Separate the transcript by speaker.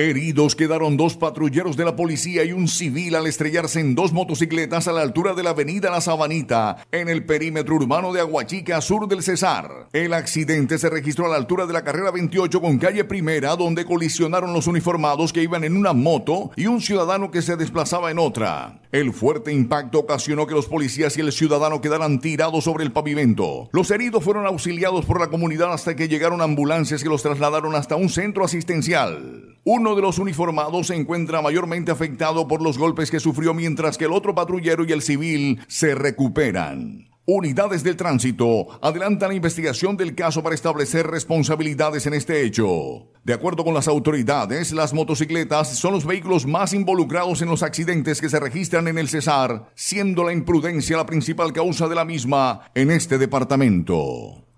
Speaker 1: Heridos quedaron dos patrulleros de la policía y un civil al estrellarse en dos motocicletas a la altura de la avenida La Sabanita, en el perímetro urbano de Aguachica, sur del Cesar. El accidente se registró a la altura de la carrera 28 con calle Primera, donde colisionaron los uniformados que iban en una moto y un ciudadano que se desplazaba en otra. El fuerte impacto ocasionó que los policías y el ciudadano quedaran tirados sobre el pavimento. Los heridos fueron auxiliados por la comunidad hasta que llegaron ambulancias que los trasladaron hasta un centro asistencial. Uno de los uniformados se encuentra mayormente afectado por los golpes que sufrió mientras que el otro patrullero y el civil se recuperan. Unidades del tránsito adelantan la investigación del caso para establecer responsabilidades en este hecho. De acuerdo con las autoridades, las motocicletas son los vehículos más involucrados en los accidentes que se registran en el
Speaker 2: Cesar, siendo la imprudencia la principal causa de la misma en este departamento.